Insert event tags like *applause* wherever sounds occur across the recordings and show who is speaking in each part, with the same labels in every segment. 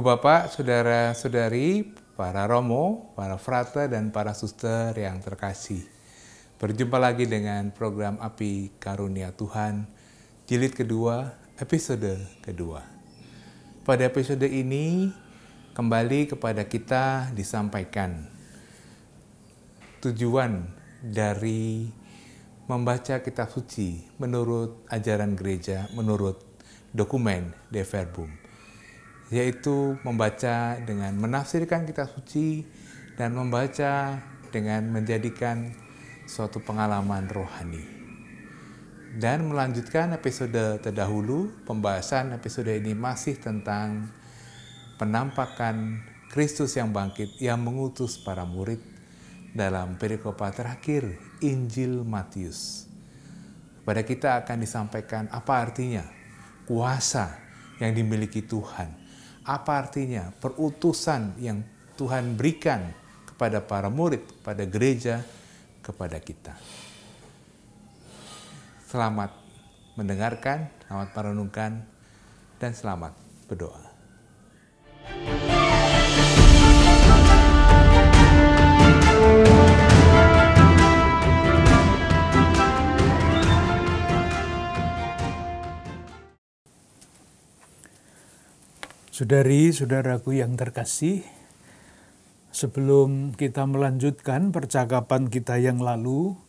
Speaker 1: Bapak, Saudara-saudari, para Romo, para Frater, dan para Suster yang terkasih. Berjumpa lagi dengan program Api Karunia Tuhan, jilid kedua, episode kedua. Pada episode ini, kembali kepada kita disampaikan tujuan dari membaca kitab suci menurut ajaran gereja, menurut dokumen De Verbum yaitu membaca dengan menafsirkan kitab suci dan membaca dengan menjadikan suatu pengalaman rohani. Dan melanjutkan episode terdahulu, pembahasan episode ini masih tentang penampakan Kristus yang bangkit yang mengutus para murid dalam perikopa terakhir Injil Matius. Pada kita akan disampaikan apa artinya kuasa yang dimiliki Tuhan apa artinya perutusan yang Tuhan berikan kepada para murid, kepada gereja, kepada kita. Selamat mendengarkan, selamat merenungkan, dan selamat berdoa. thank you
Speaker 2: Saudari, saudaraku yang terkasih, sebelum kita melanjutkan percakapan kita yang lalu,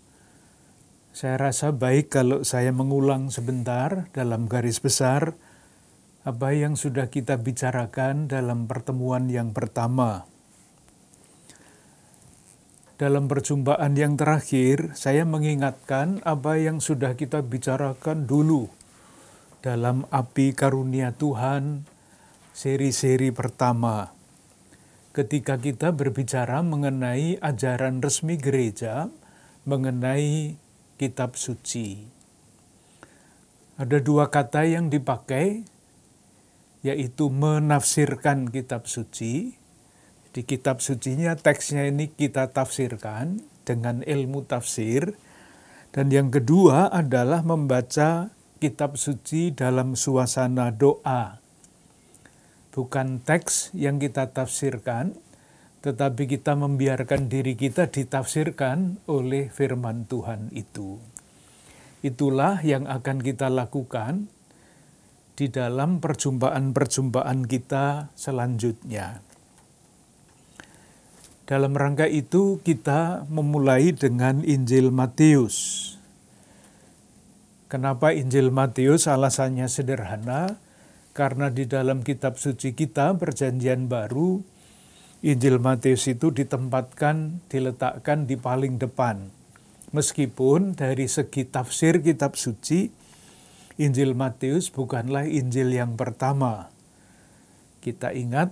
Speaker 2: saya rasa baik kalau saya mengulang sebentar dalam garis besar apa yang sudah kita bicarakan dalam pertemuan yang pertama. Dalam perjumpaan yang terakhir, saya mengingatkan apa yang sudah kita bicarakan dulu dalam api karunia Tuhan seri-seri pertama. Ketika kita berbicara mengenai ajaran resmi gereja mengenai kitab suci. Ada dua kata yang dipakai yaitu menafsirkan kitab suci. Di kitab sucinya teksnya ini kita tafsirkan dengan ilmu tafsir. Dan yang kedua adalah membaca kitab suci dalam suasana doa bukan teks yang kita tafsirkan, tetapi kita membiarkan diri kita ditafsirkan oleh firman Tuhan itu. Itulah yang akan kita lakukan di dalam perjumpaan-perjumpaan kita selanjutnya. Dalam rangka itu, kita memulai dengan Injil Matius. Kenapa Injil Matius? Alasannya sederhana karena di dalam kitab suci kita, perjanjian baru, Injil Matius itu ditempatkan, diletakkan di paling depan. Meskipun dari segi tafsir kitab suci, Injil Matius bukanlah Injil yang pertama. Kita ingat,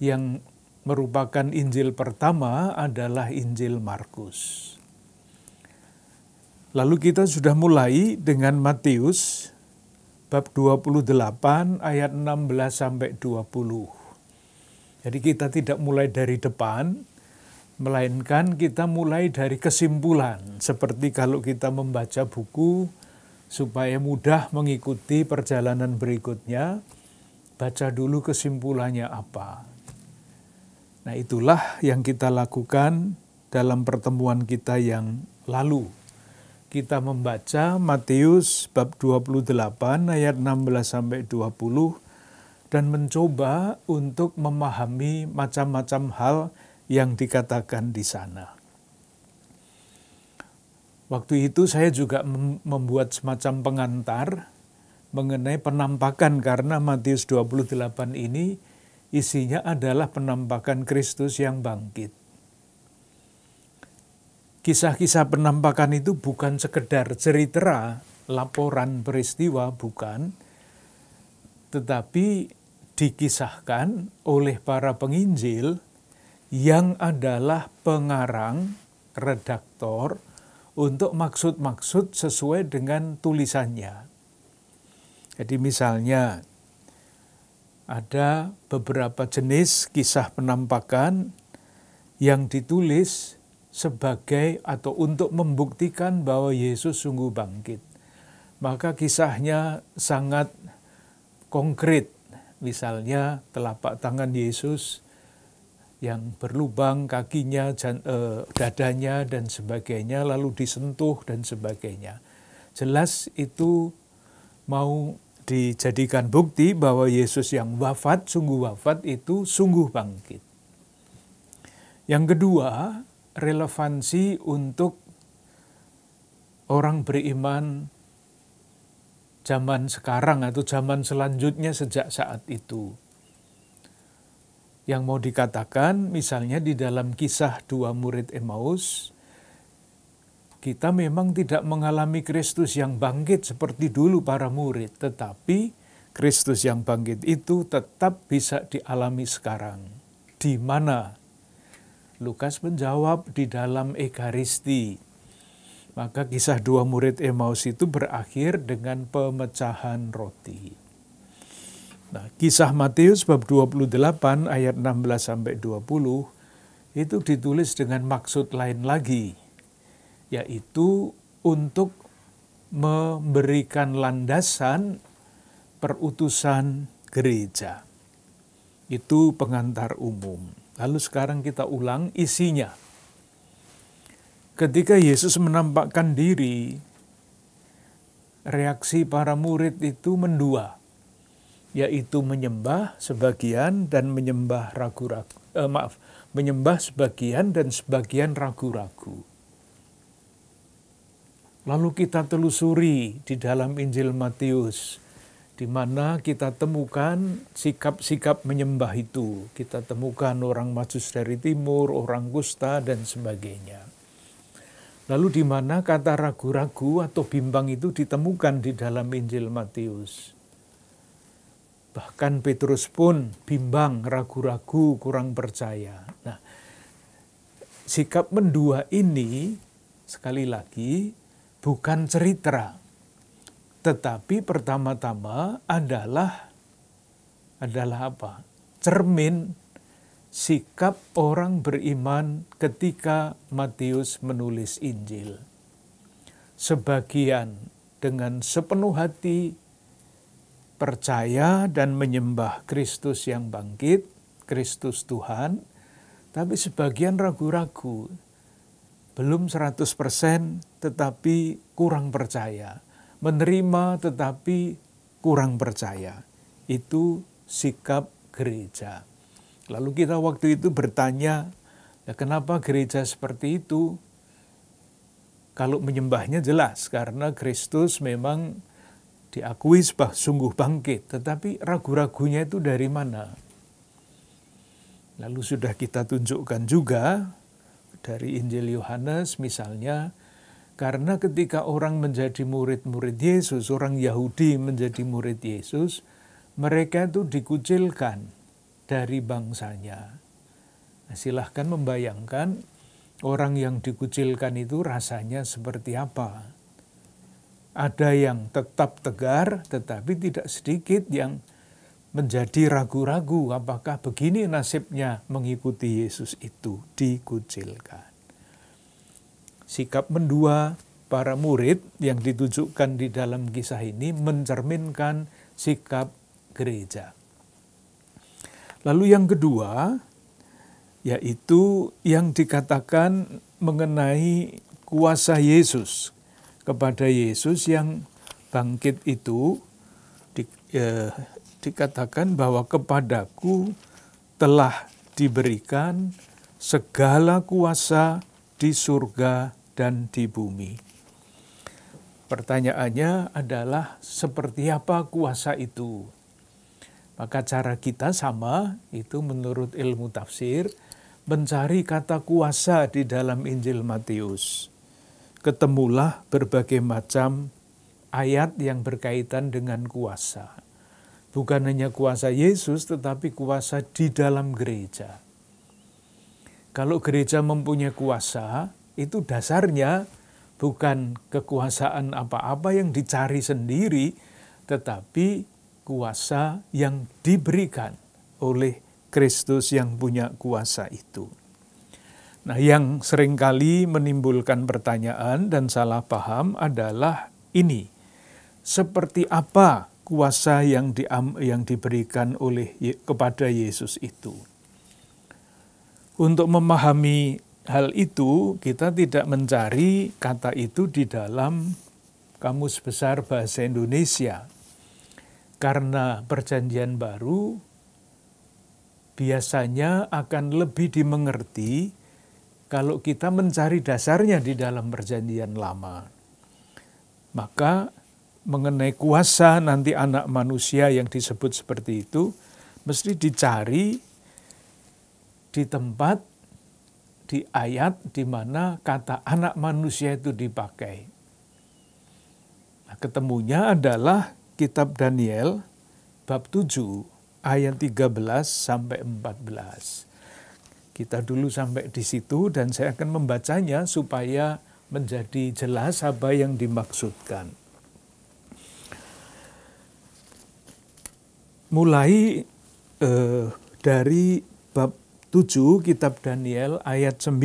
Speaker 2: yang merupakan Injil pertama adalah Injil Markus. Lalu kita sudah mulai dengan Matius bab 28 ayat 16 sampai 20. Jadi kita tidak mulai dari depan, melainkan kita mulai dari kesimpulan. Seperti kalau kita membaca buku supaya mudah mengikuti perjalanan berikutnya, baca dulu kesimpulannya apa. Nah, itulah yang kita lakukan dalam pertemuan kita yang lalu kita membaca Matius bab 28 ayat 16 sampai 20 dan mencoba untuk memahami macam-macam hal yang dikatakan di sana. Waktu itu saya juga membuat semacam pengantar mengenai penampakan karena Matius 28 ini isinya adalah penampakan Kristus yang bangkit kisah-kisah penampakan itu bukan sekedar cerita, laporan peristiwa, bukan. Tetapi dikisahkan oleh para penginjil yang adalah pengarang, redaktor, untuk maksud-maksud sesuai dengan tulisannya. Jadi misalnya ada beberapa jenis kisah penampakan yang ditulis sebagai atau untuk membuktikan bahwa Yesus sungguh bangkit. Maka kisahnya sangat konkret. Misalnya telapak tangan Yesus yang berlubang kakinya, eh, dadanya dan sebagainya lalu disentuh dan sebagainya. Jelas itu mau dijadikan bukti bahwa Yesus yang wafat, sungguh wafat itu sungguh bangkit. Yang kedua, relevansi untuk orang beriman zaman sekarang atau zaman selanjutnya sejak saat itu. Yang mau dikatakan misalnya di dalam kisah dua murid Emmaus, kita memang tidak mengalami Kristus yang bangkit seperti dulu para murid, tetapi Kristus yang bangkit itu tetap bisa dialami sekarang. Di mana Lukas menjawab di dalam Ekaristi. Maka kisah dua murid Emmaus itu berakhir dengan pemecahan roti. Nah, kisah Matius bab 28 ayat 16 sampai 20 itu ditulis dengan maksud lain lagi, yaitu untuk memberikan landasan perutusan gereja. Itu pengantar umum. Lalu sekarang kita ulang isinya. Ketika Yesus menampakkan diri, reaksi para murid itu mendua, yaitu menyembah sebagian dan menyembah ragu-ragu. Eh, maaf, menyembah sebagian dan sebagian ragu-ragu. Lalu kita telusuri di dalam Injil Matius di mana kita temukan sikap-sikap menyembah itu. Kita temukan orang Majus dari timur, orang Kusta, dan sebagainya. Lalu di mana kata ragu-ragu atau bimbang itu ditemukan di dalam Injil Matius. Bahkan Petrus pun bimbang, ragu-ragu, kurang percaya. Nah, sikap mendua ini sekali lagi bukan cerita, tetapi pertama-tama adalah adalah apa? Cermin sikap orang beriman ketika Matius menulis Injil. Sebagian dengan sepenuh hati percaya dan menyembah Kristus yang bangkit, Kristus Tuhan, tapi sebagian ragu-ragu. Belum 100% tetapi kurang percaya menerima tetapi kurang percaya. Itu sikap gereja. Lalu kita waktu itu bertanya, ya kenapa gereja seperti itu? Kalau menyembahnya jelas, karena Kristus memang diakui sungguh bangkit. Tetapi ragu-ragunya itu dari mana? Lalu sudah kita tunjukkan juga dari Injil Yohanes misalnya, karena ketika orang menjadi murid-murid Yesus, orang Yahudi menjadi murid Yesus, mereka itu dikucilkan dari bangsanya. Nah, silahkan membayangkan orang yang dikucilkan itu rasanya seperti apa. Ada yang tetap tegar, tetapi tidak sedikit yang menjadi ragu-ragu apakah begini nasibnya mengikuti Yesus itu dikucilkan sikap mendua para murid yang ditunjukkan di dalam kisah ini mencerminkan sikap gereja. Lalu yang kedua, yaitu yang dikatakan mengenai kuasa Yesus kepada Yesus yang bangkit itu di, eh, dikatakan bahwa kepadaku telah diberikan segala kuasa di surga dan di bumi. Pertanyaannya adalah seperti apa kuasa itu? Maka cara kita sama, itu menurut ilmu tafsir, mencari kata kuasa di dalam Injil Matius. Ketemulah berbagai macam ayat yang berkaitan dengan kuasa. Bukan hanya kuasa Yesus, tetapi kuasa di dalam gereja. Kalau gereja mempunyai kuasa, itu dasarnya bukan kekuasaan apa-apa yang dicari sendiri, tetapi kuasa yang diberikan oleh Kristus yang punya kuasa itu. Nah, yang seringkali menimbulkan pertanyaan dan salah paham adalah ini. Seperti apa kuasa yang di, yang diberikan oleh kepada Yesus itu? Untuk memahami hal itu kita tidak mencari kata itu di dalam Kamus Besar Bahasa Indonesia. Karena perjanjian baru biasanya akan lebih dimengerti kalau kita mencari dasarnya di dalam perjanjian lama. Maka mengenai kuasa nanti anak manusia yang disebut seperti itu mesti dicari di tempat di ayat di mana kata anak manusia itu dipakai. Nah, ketemunya adalah kitab Daniel bab 7 ayat 13 sampai 14. Kita dulu sampai di situ dan saya akan membacanya supaya menjadi jelas apa yang dimaksudkan. Mulai eh, dari bab 7 kitab Daniel ayat 9.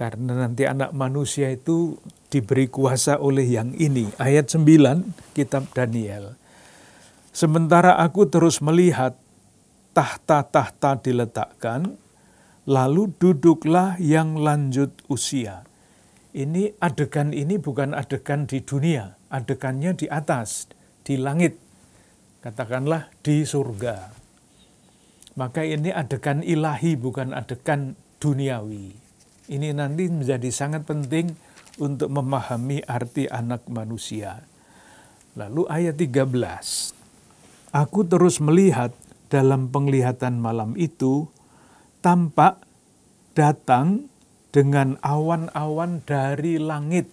Speaker 2: Karena nanti anak manusia itu diberi kuasa oleh yang ini. Ayat 9 kitab Daniel. Sementara aku terus melihat tahta-tahta diletakkan, lalu duduklah yang lanjut usia. Ini adegan ini bukan adegan di dunia, adegannya di atas, di langit. Katakanlah di surga. Maka ini adegan ilahi bukan adegan duniawi. Ini nanti menjadi sangat penting untuk memahami arti anak manusia. Lalu ayat 13. Aku terus melihat dalam penglihatan malam itu tampak datang dengan awan-awan dari langit.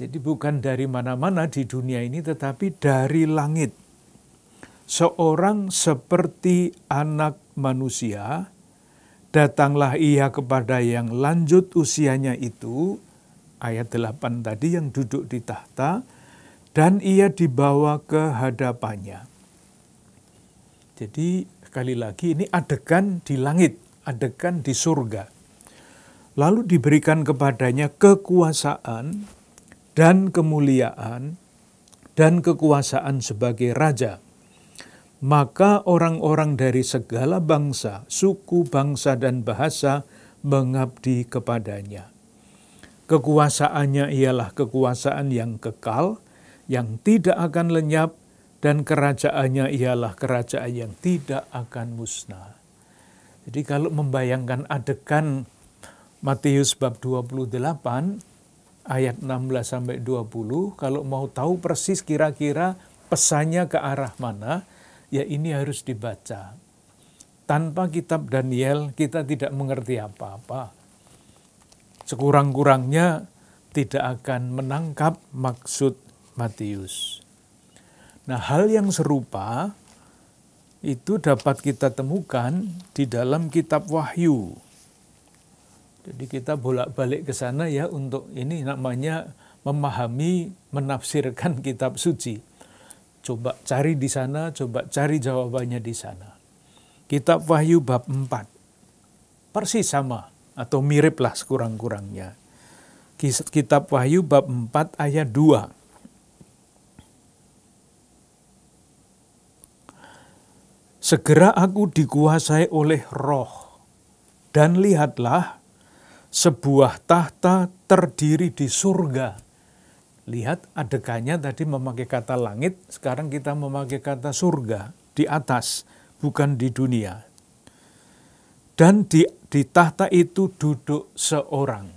Speaker 2: Jadi bukan dari mana-mana di dunia ini tetapi dari langit seorang seperti anak manusia, datanglah ia kepada yang lanjut usianya itu, ayat 8 tadi yang duduk di tahta, dan ia dibawa ke hadapannya. Jadi sekali lagi ini adegan di langit, adegan di surga. Lalu diberikan kepadanya kekuasaan dan kemuliaan dan kekuasaan sebagai raja maka orang-orang dari segala bangsa, suku, bangsa, dan bahasa mengabdi kepadanya. Kekuasaannya ialah kekuasaan yang kekal, yang tidak akan lenyap, dan kerajaannya ialah kerajaan yang tidak akan musnah. Jadi kalau membayangkan adegan Matius bab 28 ayat 16 sampai 20, kalau mau tahu persis kira-kira pesannya ke arah mana, ya ini harus dibaca. Tanpa kitab Daniel kita tidak mengerti apa-apa. Sekurang-kurangnya tidak akan menangkap maksud Matius. Nah, hal yang serupa itu dapat kita temukan di dalam kitab Wahyu. Jadi kita bolak-balik ke sana ya untuk ini namanya memahami menafsirkan kitab suci. Coba cari di sana, coba cari jawabannya di sana. Kitab Wahyu bab 4. Persis sama atau mirip lah sekurang-kurangnya. Kitab Wahyu bab 4 ayat 2. Segera aku dikuasai oleh roh, dan lihatlah sebuah tahta terdiri di surga Lihat adegannya tadi memakai kata langit, sekarang kita memakai kata surga, di atas, bukan di dunia. Dan di, di tahta itu duduk seorang.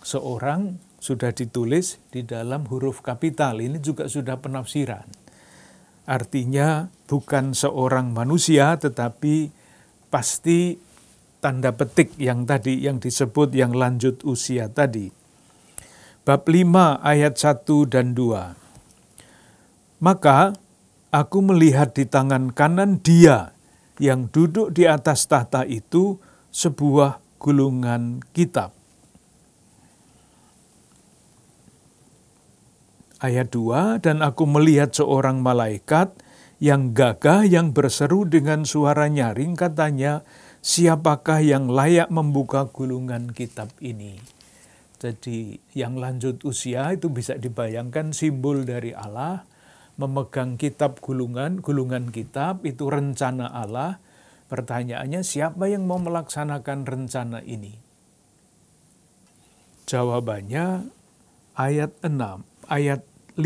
Speaker 2: Seorang sudah ditulis di dalam huruf kapital, ini juga sudah penafsiran. Artinya bukan seorang manusia, tetapi pasti tanda petik yang tadi, yang disebut yang lanjut usia tadi bab 5 ayat 1 dan 2. Maka aku melihat di tangan kanan dia yang duduk di atas tahta itu sebuah gulungan kitab. Ayat 2, dan aku melihat seorang malaikat yang gagah yang berseru dengan suara nyaring katanya, siapakah yang layak membuka gulungan kitab ini? Jadi yang lanjut usia itu bisa dibayangkan simbol dari Allah memegang kitab gulungan, gulungan kitab itu rencana Allah. Pertanyaannya siapa yang mau melaksanakan rencana ini? Jawabannya ayat 6, ayat 5.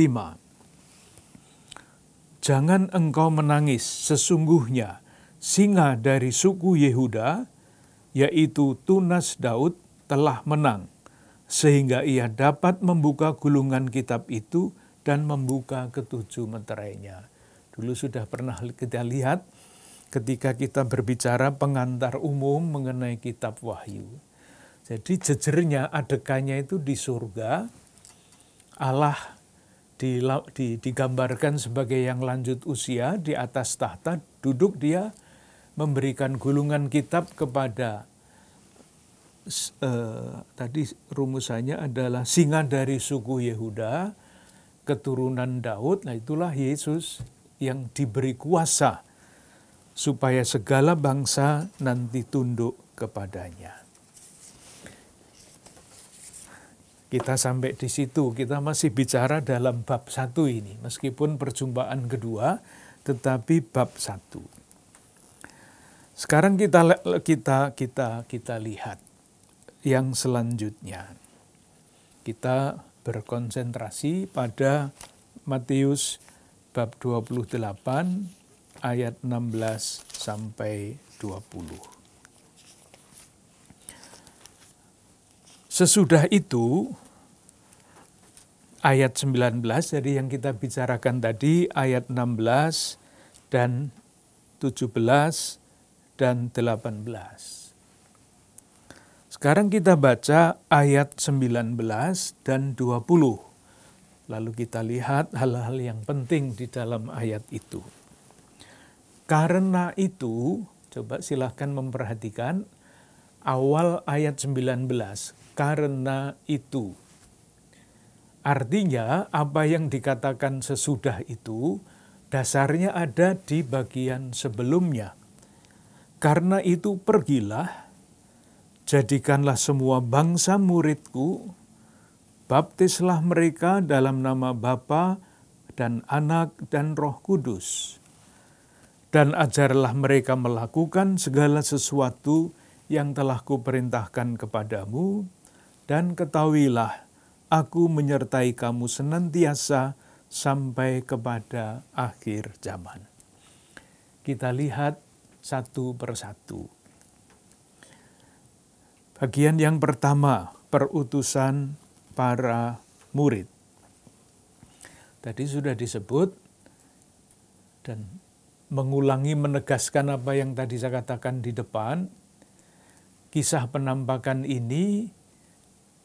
Speaker 2: Jangan engkau menangis sesungguhnya singa dari suku Yehuda yaitu Tunas Daud telah menang sehingga ia dapat membuka gulungan kitab itu dan membuka ketujuh meterainya. Dulu sudah pernah kita lihat ketika kita berbicara pengantar umum mengenai kitab wahyu. Jadi jejernya adekannya itu di surga, Allah digambarkan sebagai yang lanjut usia di atas tahta, duduk dia memberikan gulungan kitab kepada uh, tadi rumusannya adalah singa dari suku Yehuda, keturunan Daud, nah itulah Yesus yang diberi kuasa supaya segala bangsa nanti tunduk kepadanya. Kita sampai di situ, kita masih bicara dalam bab satu ini, meskipun perjumpaan kedua, tetapi bab satu. Sekarang kita kita kita kita lihat yang selanjutnya. Kita berkonsentrasi pada Matius bab 28 ayat 16 sampai 20. Sesudah itu ayat 19 jadi yang kita bicarakan tadi ayat 16 dan 17 dan 18. Sekarang kita baca ayat 19 dan 20. Lalu kita lihat hal-hal yang penting di dalam ayat itu. Karena itu, coba silahkan memperhatikan awal ayat 19, karena itu. Artinya apa yang dikatakan sesudah itu dasarnya ada di bagian sebelumnya. Karena itu pergilah Jadikanlah semua bangsa muridku, baptislah mereka dalam nama Bapa dan Anak dan Roh Kudus. Dan ajarlah mereka melakukan segala sesuatu yang telah kuperintahkan kepadamu, dan ketahuilah aku menyertai kamu senantiasa sampai kepada akhir zaman. Kita lihat satu persatu Bagian yang pertama, perutusan para murid. Tadi sudah disebut dan mengulangi menegaskan apa yang tadi saya katakan di depan. Kisah penampakan ini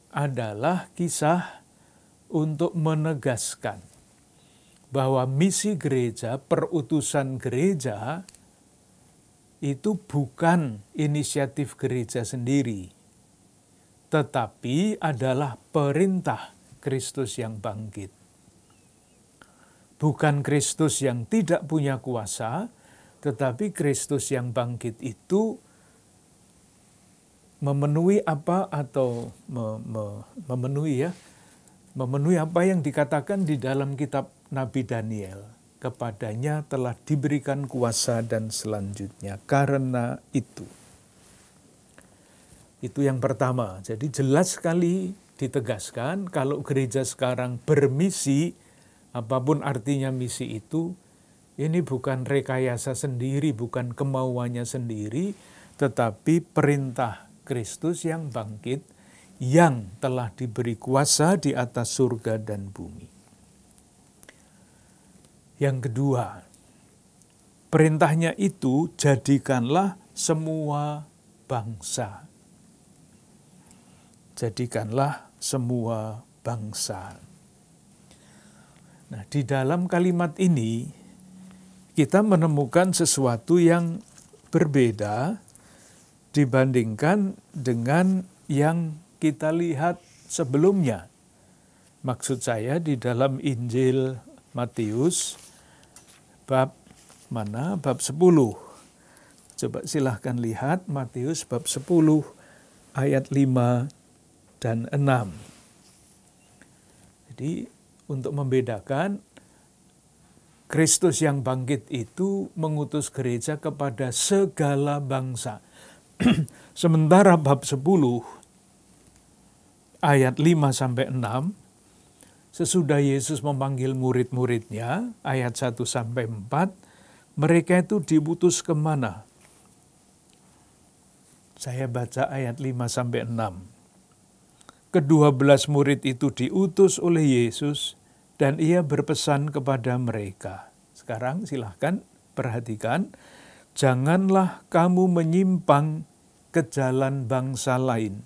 Speaker 2: adalah kisah untuk menegaskan bahwa misi gereja, perutusan gereja itu bukan inisiatif gereja sendiri tetapi adalah perintah Kristus yang bangkit. Bukan Kristus yang tidak punya kuasa, tetapi Kristus yang bangkit itu memenuhi apa atau memenuhi ya, memenuhi apa yang dikatakan di dalam kitab Nabi Daniel. Kepadanya telah diberikan kuasa dan selanjutnya karena itu. Itu yang pertama. Jadi jelas sekali ditegaskan kalau gereja sekarang bermisi, apapun artinya misi itu, ini bukan rekayasa sendiri, bukan kemauannya sendiri, tetapi perintah Kristus yang bangkit, yang telah diberi kuasa di atas surga dan bumi. Yang kedua, perintahnya itu jadikanlah semua bangsa jadikanlah semua bangsa. Nah, di dalam kalimat ini kita menemukan sesuatu yang berbeda dibandingkan dengan yang kita lihat sebelumnya. Maksud saya di dalam Injil Matius bab mana? Bab 10. Coba silahkan lihat Matius bab 10 ayat 5 dan 6. Jadi untuk membedakan Kristus yang bangkit itu mengutus gereja kepada segala bangsa. *clears throat* Sementara bab 10 ayat 5 sampai 6 sesudah Yesus memanggil murid-muridnya ayat 1 sampai 4 mereka itu diputus kemana? Saya baca ayat 5 sampai 6. Kedua belas murid itu diutus oleh Yesus dan ia berpesan kepada mereka. Sekarang silahkan perhatikan, janganlah kamu menyimpang ke jalan bangsa lain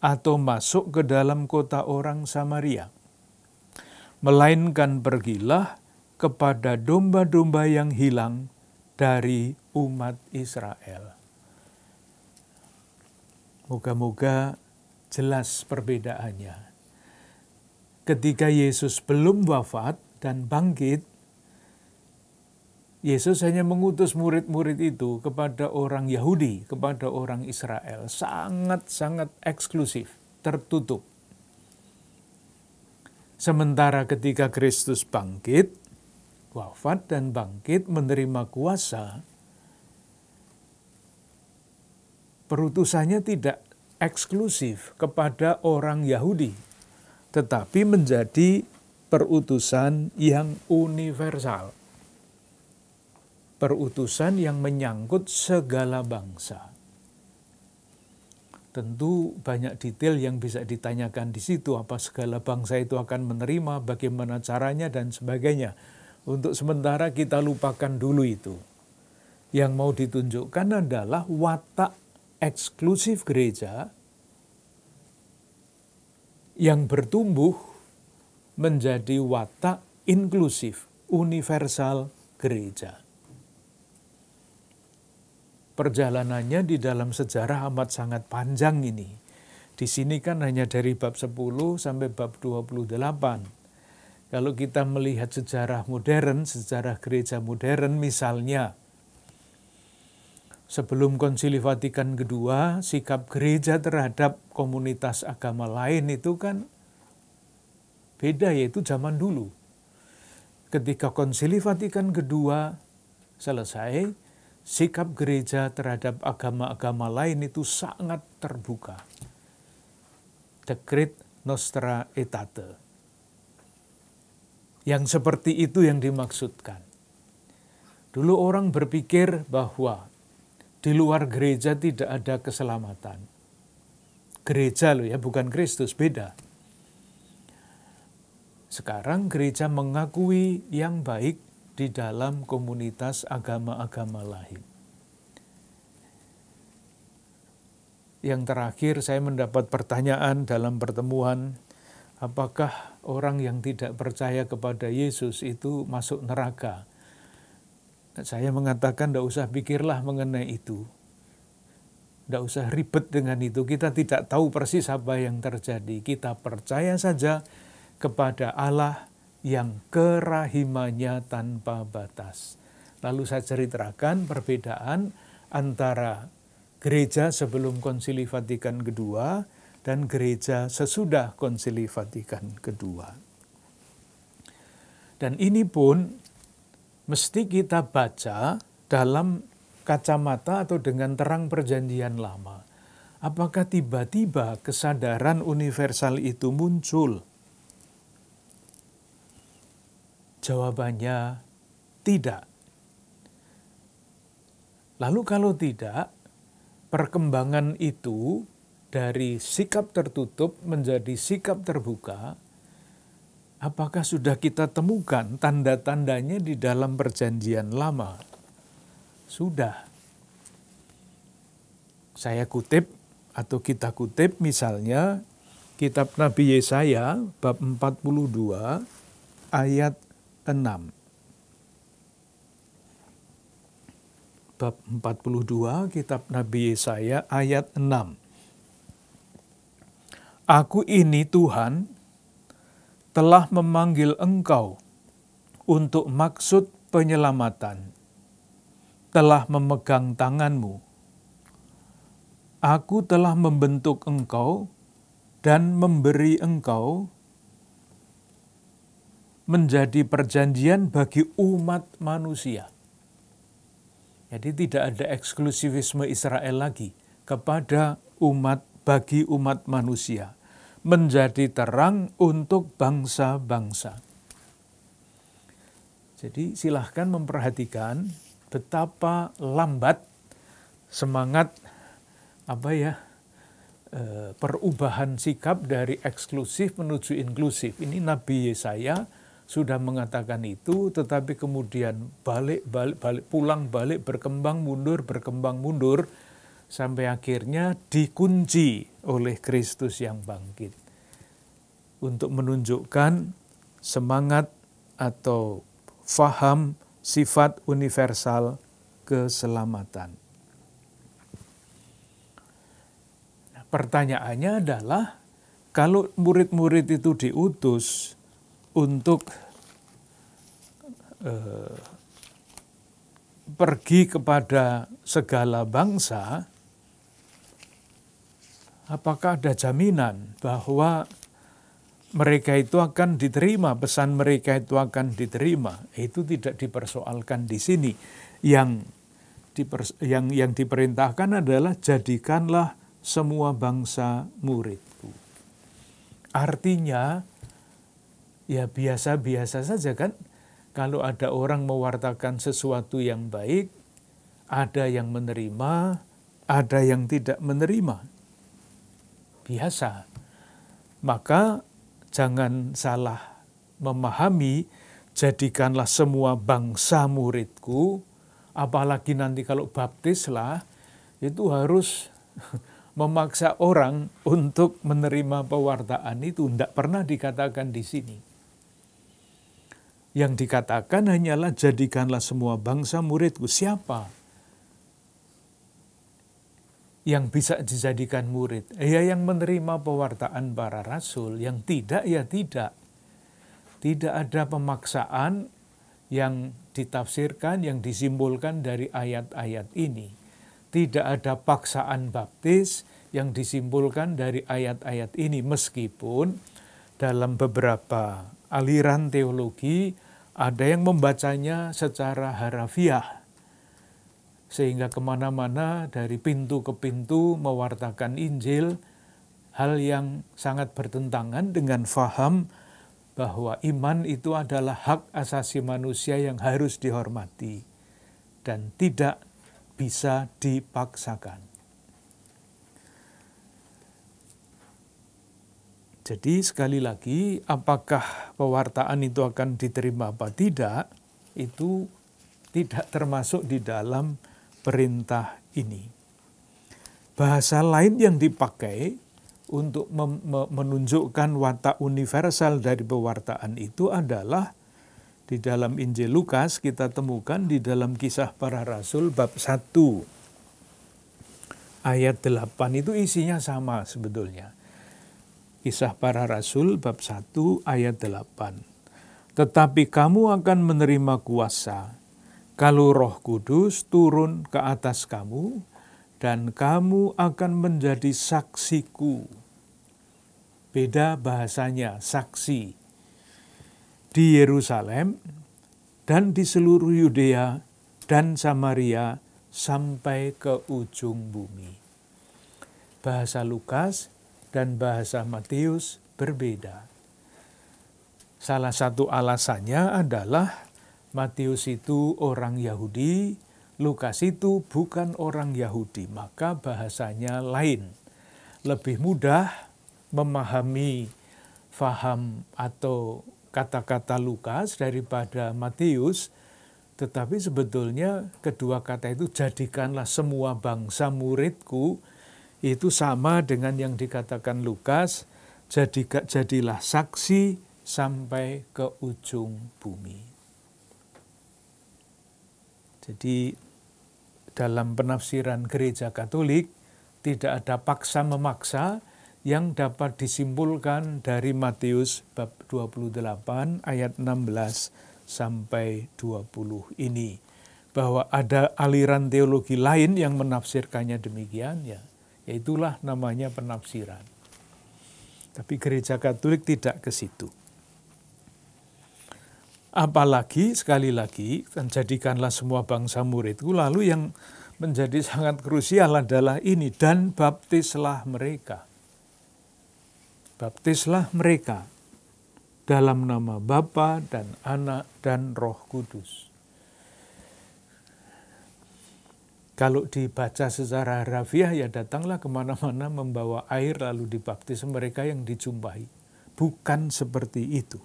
Speaker 2: atau masuk ke dalam kota orang Samaria. Melainkan pergilah kepada domba-domba yang hilang dari umat Israel. Moga-moga jelas perbedaannya. Ketika Yesus belum wafat dan bangkit, Yesus hanya mengutus murid-murid itu kepada orang Yahudi, kepada orang Israel, sangat-sangat eksklusif, tertutup. Sementara ketika Kristus bangkit, wafat dan bangkit menerima kuasa, perutusannya tidak eksklusif kepada orang Yahudi, tetapi menjadi perutusan yang universal, perutusan yang menyangkut segala bangsa. Tentu banyak detail yang bisa ditanyakan di situ, apa segala bangsa itu akan menerima, bagaimana caranya, dan sebagainya. Untuk sementara kita lupakan dulu itu. Yang mau ditunjukkan adalah watak eksklusif gereja yang bertumbuh menjadi watak inklusif, universal gereja. Perjalanannya di dalam sejarah amat sangat panjang ini. Di sini kan hanya dari bab 10 sampai bab 28. Kalau kita melihat sejarah modern, sejarah gereja modern misalnya, Sebelum konsili Vatikan II, sikap gereja terhadap komunitas agama lain itu kan beda yaitu zaman dulu. Ketika konsili Vatikan II selesai, sikap gereja terhadap agama-agama lain itu sangat terbuka. Dekret Nostra Aetate. Yang seperti itu yang dimaksudkan. Dulu orang berpikir bahwa di luar gereja tidak ada keselamatan. Gereja loh ya, bukan Kristus, beda. Sekarang gereja mengakui yang baik di dalam komunitas agama-agama lain. Yang terakhir saya mendapat pertanyaan dalam pertemuan, apakah orang yang tidak percaya kepada Yesus itu masuk neraka? Saya mengatakan tidak usah pikirlah mengenai itu. Tidak usah ribet dengan itu. Kita tidak tahu persis apa yang terjadi. Kita percaya saja kepada Allah yang kerahimannya tanpa batas. Lalu saya ceritakan perbedaan antara gereja sebelum konsili Vatikan II dan gereja sesudah konsili Vatikan II Dan ini pun mesti kita baca dalam kacamata atau dengan terang perjanjian lama. Apakah tiba-tiba kesadaran universal itu muncul? Jawabannya tidak. Lalu kalau tidak, perkembangan itu dari sikap tertutup menjadi sikap terbuka apakah sudah kita temukan tanda-tandanya di dalam perjanjian lama? Sudah. Saya kutip atau kita kutip misalnya kitab Nabi Yesaya bab 42 ayat 6. Bab 42 kitab Nabi Yesaya ayat 6. Aku ini Tuhan telah memanggil engkau untuk maksud penyelamatan, telah memegang tanganmu. Aku telah membentuk engkau dan memberi engkau menjadi perjanjian bagi umat manusia. Jadi tidak ada eksklusivisme Israel lagi kepada umat bagi umat manusia menjadi terang untuk bangsa-bangsa. Jadi silahkan memperhatikan betapa lambat semangat apa ya eh, perubahan sikap dari eksklusif menuju inklusif. Ini Nabi Yesaya sudah mengatakan itu, tetapi kemudian balik balik balik pulang balik berkembang mundur berkembang mundur sampai akhirnya dikunci oleh Kristus yang bangkit untuk menunjukkan semangat atau faham sifat universal keselamatan. Nah, pertanyaannya adalah kalau murid-murid itu diutus untuk eh, pergi kepada segala bangsa, apakah ada jaminan bahwa mereka itu akan diterima, pesan mereka itu akan diterima. Itu tidak dipersoalkan di sini. Yang dipers yang yang diperintahkan adalah jadikanlah semua bangsa muridku. Artinya ya biasa-biasa saja kan kalau ada orang mewartakan sesuatu yang baik, ada yang menerima, ada yang tidak menerima biasa. Maka jangan salah memahami, jadikanlah semua bangsa muridku, apalagi nanti kalau baptislah, itu harus *laughs* memaksa orang untuk menerima pewartaan itu tidak pernah dikatakan di sini. Yang dikatakan hanyalah jadikanlah semua bangsa muridku. Siapa? yang bisa dijadikan murid. Ya yang menerima pewartaan para rasul, yang tidak ya tidak. Tidak ada pemaksaan yang ditafsirkan, yang disimpulkan dari ayat-ayat ini. Tidak ada paksaan baptis yang disimpulkan dari ayat-ayat ini meskipun dalam beberapa aliran teologi ada yang membacanya secara harafiah sehingga kemana-mana dari pintu ke pintu mewartakan Injil, hal yang sangat bertentangan dengan faham bahwa iman itu adalah hak asasi manusia yang harus dihormati dan tidak bisa dipaksakan. Jadi sekali lagi, apakah pewartaan itu akan diterima apa tidak, itu tidak termasuk di dalam perintah ini. Bahasa lain yang dipakai untuk menunjukkan watak universal dari pewartaan itu adalah di dalam Injil Lukas kita temukan di dalam kisah para rasul bab 1 ayat 8 itu isinya sama sebetulnya. Kisah para rasul bab 1 ayat 8. Tetapi kamu akan menerima kuasa kalau Roh Kudus turun ke atas kamu, dan kamu akan menjadi saksiku. Beda bahasanya, saksi di Yerusalem dan di seluruh Yudea dan Samaria sampai ke ujung bumi. Bahasa Lukas dan bahasa Matius berbeda. Salah satu alasannya adalah Matius itu orang Yahudi, Lukas itu bukan orang Yahudi, maka bahasanya lain. Lebih mudah memahami faham atau kata-kata Lukas daripada Matius, tetapi sebetulnya kedua kata itu jadikanlah semua bangsa muridku itu sama dengan yang dikatakan Lukas, jadilah saksi sampai ke ujung bumi. Jadi dalam penafsiran gereja Katolik tidak ada paksa memaksa yang dapat disimpulkan dari Matius bab 28 ayat 16 sampai 20 ini bahwa ada aliran teologi lain yang menafsirkannya demikian ya yaitulah namanya penafsiran tapi gereja Katolik tidak ke situ Apalagi sekali lagi kan jadikanlah semua bangsa muridku lalu yang menjadi *laughs* sangat krusial adalah ini dan baptislah mereka. Baptislah mereka dalam nama Bapa dan Anak dan Roh Kudus. Kalau dibaca secara rafiah ya datanglah kemana-mana membawa air lalu dibaptis mereka yang dijumpai. Bukan seperti itu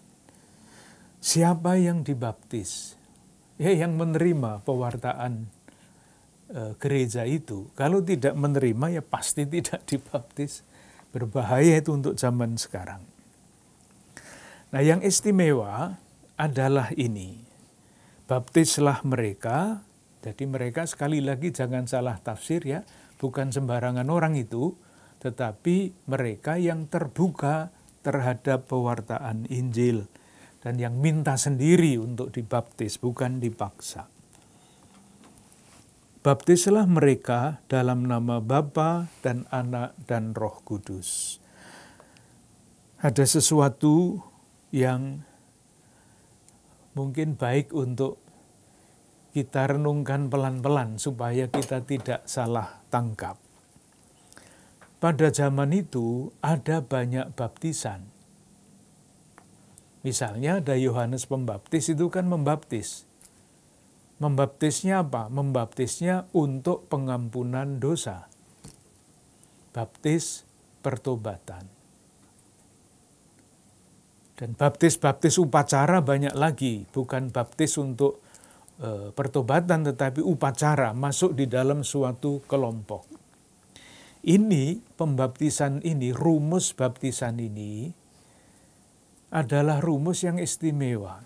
Speaker 2: Siapa yang dibaptis? Ya yang menerima pewartaan e, gereja itu. Kalau tidak menerima ya pasti *laughs* tidak dibaptis. Berbahaya itu untuk zaman sekarang. Nah yang istimewa adalah ini. Baptislah mereka. Jadi mereka sekali lagi jangan salah tafsir ya. Bukan sembarangan orang itu. Tetapi mereka yang terbuka terhadap pewartaan Injil dan yang minta sendiri untuk dibaptis, bukan dipaksa. Baptislah mereka dalam nama Bapa dan Anak dan Roh Kudus. Ada sesuatu yang mungkin baik untuk kita renungkan pelan-pelan supaya kita tidak salah tangkap. Pada zaman itu ada banyak baptisan Misalnya ada Yohanes Pembaptis itu kan membaptis. Membaptisnya apa? Membaptisnya untuk pengampunan dosa. Baptis pertobatan. Dan baptis-baptis upacara banyak lagi, bukan baptis untuk e, pertobatan tetapi upacara masuk di dalam suatu kelompok. Ini pembaptisan ini, rumus baptisan ini adalah rumus yang istimewa.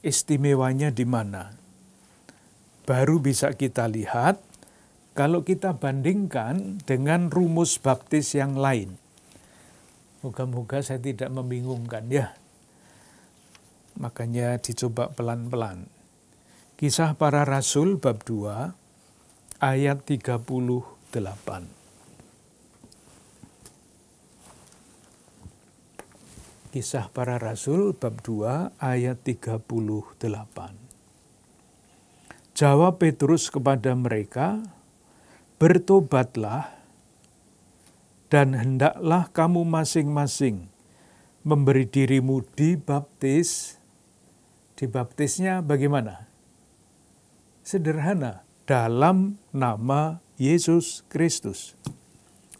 Speaker 2: Istimewanya di mana? Baru bisa kita lihat kalau kita bandingkan dengan rumus baptis yang lain. Moga-moga saya tidak membingungkan ya. Makanya dicoba pelan-pelan. Kisah para Rasul bab 2 ayat 38. Kisah Para Rasul bab 2 ayat 38. Jawab Petrus kepada mereka, "Bertobatlah dan hendaklah kamu masing-masing memberi dirimu dibaptis." Dibaptisnya bagaimana? Sederhana, dalam nama Yesus Kristus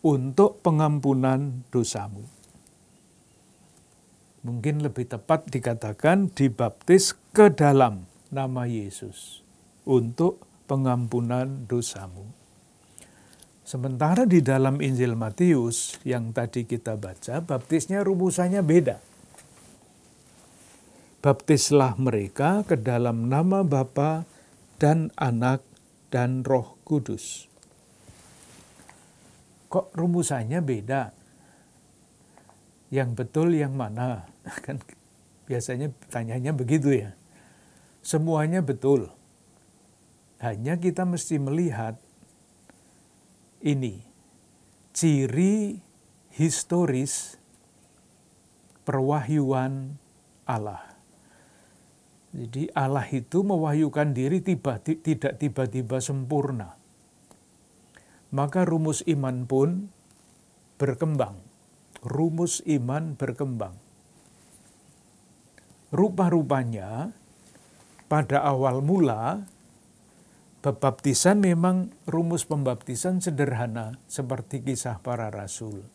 Speaker 2: untuk pengampunan dosamu. Mungkin lebih tepat dikatakan dibaptis ke dalam nama Yesus untuk pengampunan dosamu. Sementara di dalam Injil Matius yang tadi kita baca, baptisnya rumusannya beda. Baptislah mereka ke dalam nama Bapa dan Anak dan Roh Kudus. Kok rumusannya beda? Yang betul yang mana? *laughs* kan biasanya tanyanya begitu ya. Semuanya betul. Hanya kita mesti melihat ini ciri historis perwahyuan Allah. Jadi Allah itu mewahyukan diri tiba, tidak tiba-tiba sempurna. Maka rumus iman pun berkembang. Rumus iman berkembang Rupa-rupanya pada awal mula pembaptisan memang rumus pembaptisan sederhana seperti kisah para rasul.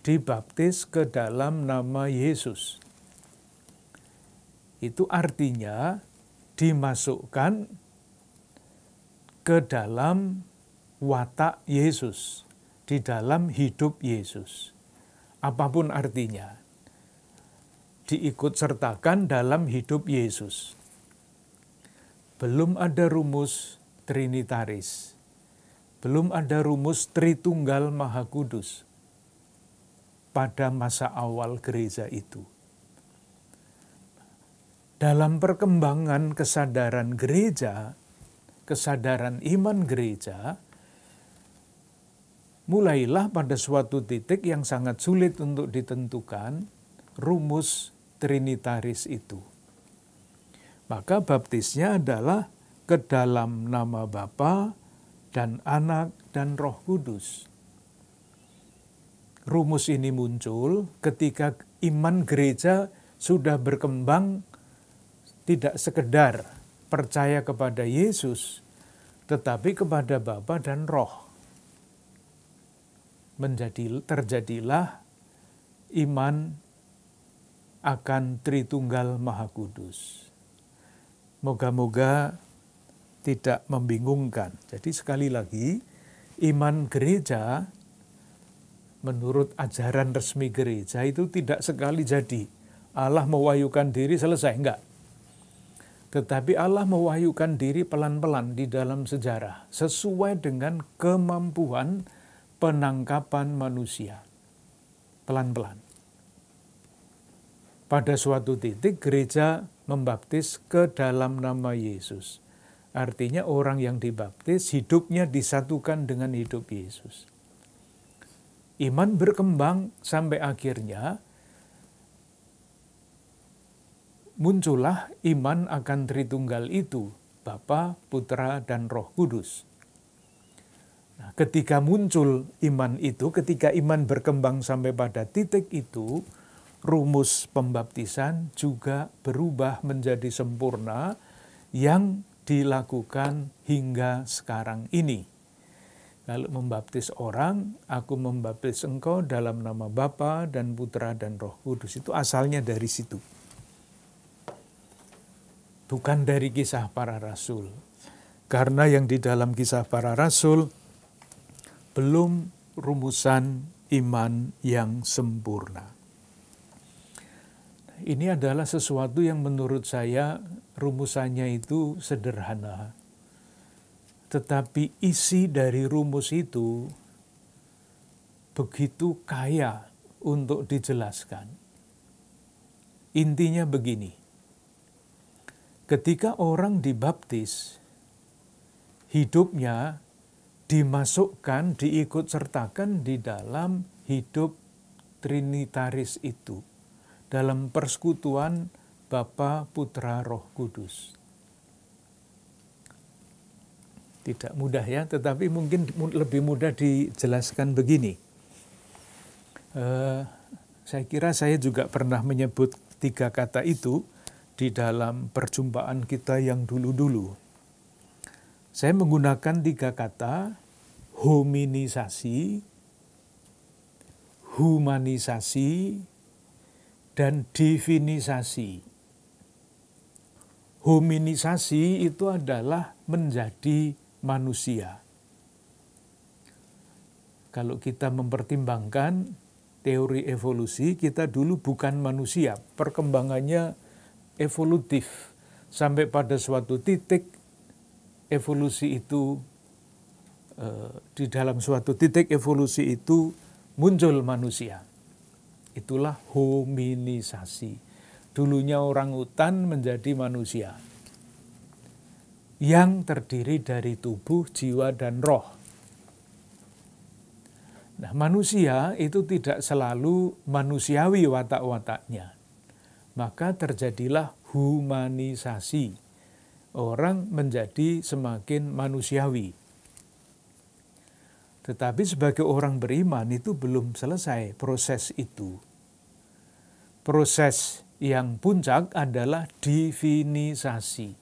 Speaker 2: Dibaptis ke dalam nama Yesus. Itu artinya dimasukkan ke dalam watak Yesus, di dalam hidup Yesus. Apapun artinya diikut sertakan dalam hidup Yesus. Belum ada rumus trinitaris. Belum ada rumus Tritunggal Maha Kudus pada masa awal gereja itu. Dalam perkembangan kesadaran gereja, kesadaran iman gereja, mulailah pada suatu titik yang sangat sulit untuk ditentukan rumus trinitaris itu. Maka baptisnya adalah ke dalam nama Bapa dan Anak dan Roh Kudus. Rumus ini muncul ketika iman gereja sudah berkembang tidak sekedar percaya kepada Yesus, tetapi kepada Bapa dan Roh. Menjadi terjadilah iman akan Tritunggal Maha Kudus. Moga-moga tidak membingungkan. Jadi sekali lagi, iman gereja menurut ajaran resmi gereja itu tidak sekali jadi. Allah mewahyukan diri selesai, enggak. Tetapi Allah mewahyukan diri pelan-pelan di dalam sejarah sesuai dengan kemampuan penangkapan manusia. Pelan-pelan pada suatu titik gereja membaptis ke dalam nama Yesus. Artinya orang yang dibaptis hidupnya disatukan dengan hidup Yesus. Iman berkembang sampai akhirnya muncullah iman akan Tritunggal itu, Bapa, Putra, dan Roh Kudus. Nah, ketika muncul iman itu, ketika iman berkembang sampai pada titik itu, rumus pembaptisan juga berubah menjadi sempurna yang dilakukan hingga sekarang ini. Kalau membaptis orang, aku membaptis engkau dalam nama Bapa dan Putra dan Roh Kudus. Itu asalnya dari situ. Bukan dari kisah para rasul. Karena yang di dalam kisah para rasul belum rumusan iman yang sempurna ini adalah sesuatu yang menurut saya rumusannya itu sederhana. Tetapi isi dari rumus itu begitu kaya untuk dijelaskan. Intinya begini. Ketika orang dibaptis, hidupnya dimasukkan, diikut sertakan di dalam hidup trinitaris itu dalam persekutuan Bapa, Putra, Roh Kudus. Tidak mudah ya, tetapi mungkin lebih mudah dijelaskan begini. Eh, saya kira saya juga pernah menyebut tiga kata itu di dalam perjumpaan kita yang dulu-dulu. Saya menggunakan tiga kata hominisasi, humanisasi, dan divinisasi. Hominisasi itu adalah menjadi manusia. Kalau kita mempertimbangkan teori evolusi, kita dulu bukan manusia. Perkembangannya evolutif. Sampai pada suatu titik, evolusi itu, eh, di dalam suatu titik evolusi itu muncul manusia Itulah hominisasi. Dulunya orang hutan menjadi manusia yang terdiri dari tubuh, jiwa, dan roh. Nah, manusia itu tidak selalu manusiawi watak-wataknya. Maka terjadilah humanisasi. Orang menjadi semakin manusiawi. Tetapi sebagai orang beriman itu belum selesai proses itu. Proses yang puncak adalah divinisasi.